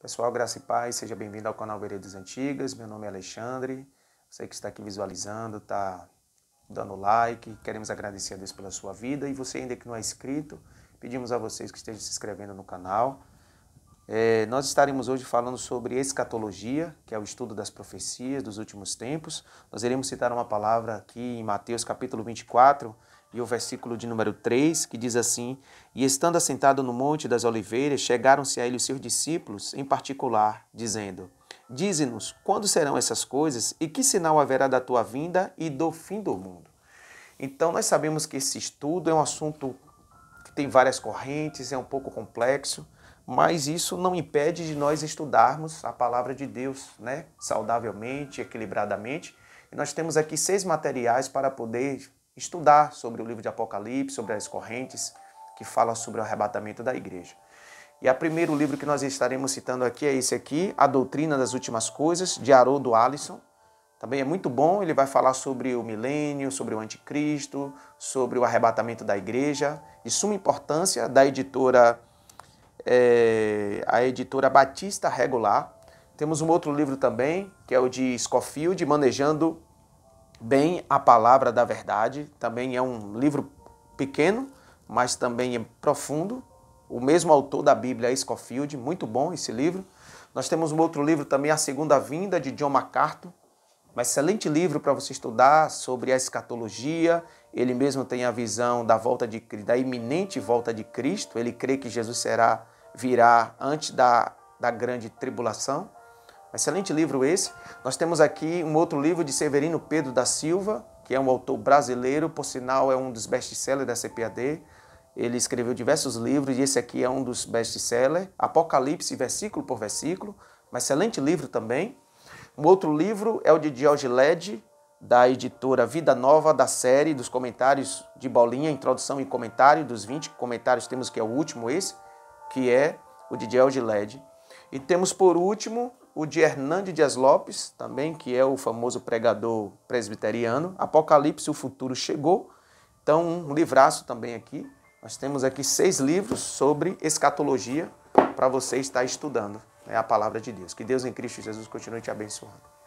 Pessoal, graça e paz, seja bem-vindo ao canal Veredas Antigas. Meu nome é Alexandre. Você que está aqui visualizando, está dando like. Queremos agradecer a Deus pela sua vida. E você ainda que não é inscrito, pedimos a vocês que estejam se inscrevendo no canal. É, nós estaremos hoje falando sobre escatologia, que é o estudo das profecias dos últimos tempos. Nós iremos citar uma palavra aqui em Mateus capítulo 24, e o versículo de número 3, que diz assim: E estando assentado no Monte das Oliveiras, chegaram-se a ele os seus discípulos, em particular, dizendo: Dize-nos quando serão essas coisas e que sinal haverá da tua vinda e do fim do mundo. Então, nós sabemos que esse estudo é um assunto que tem várias correntes, é um pouco complexo, mas isso não impede de nós estudarmos a palavra de Deus, né? Saudavelmente, equilibradamente. E nós temos aqui seis materiais para poder estudar sobre o livro de Apocalipse, sobre as correntes que fala sobre o arrebatamento da igreja. E o primeiro livro que nós estaremos citando aqui é esse aqui, A Doutrina das Últimas Coisas, de Haroldo Allison. Também é muito bom, ele vai falar sobre o milênio, sobre o anticristo, sobre o arrebatamento da igreja, de suma importância, da editora, é, a editora Batista Regular. Temos um outro livro também, que é o de Scofield, Manejando bem a palavra da verdade. Também é um livro pequeno, mas também é profundo. O mesmo autor da Bíblia Scofield, muito bom esse livro. Nós temos um outro livro também, A Segunda Vinda, de John MacArthur. Um excelente livro para você estudar sobre a escatologia. Ele mesmo tem a visão da volta de da iminente volta de Cristo. Ele crê que Jesus será virá antes da, da grande tribulação. Excelente livro esse. Nós temos aqui um outro livro de Severino Pedro da Silva, que é um autor brasileiro, por sinal é um dos best-sellers da CPAD. Ele escreveu diversos livros e esse aqui é um dos best-sellers, Apocalipse versículo por versículo, um excelente livro também. Um outro livro é o de George Led, da editora Vida Nova, da série dos comentários de bolinha, introdução e comentário, dos 20 comentários temos que é o último esse, que é o de George Led. E temos por último o de Hernande Dias Lopes, também, que é o famoso pregador presbiteriano. Apocalipse, o futuro chegou. Então, um livraço também aqui. Nós temos aqui seis livros sobre escatologia para você estar estudando. É a palavra de Deus. Que Deus em Cristo Jesus continue te abençoando.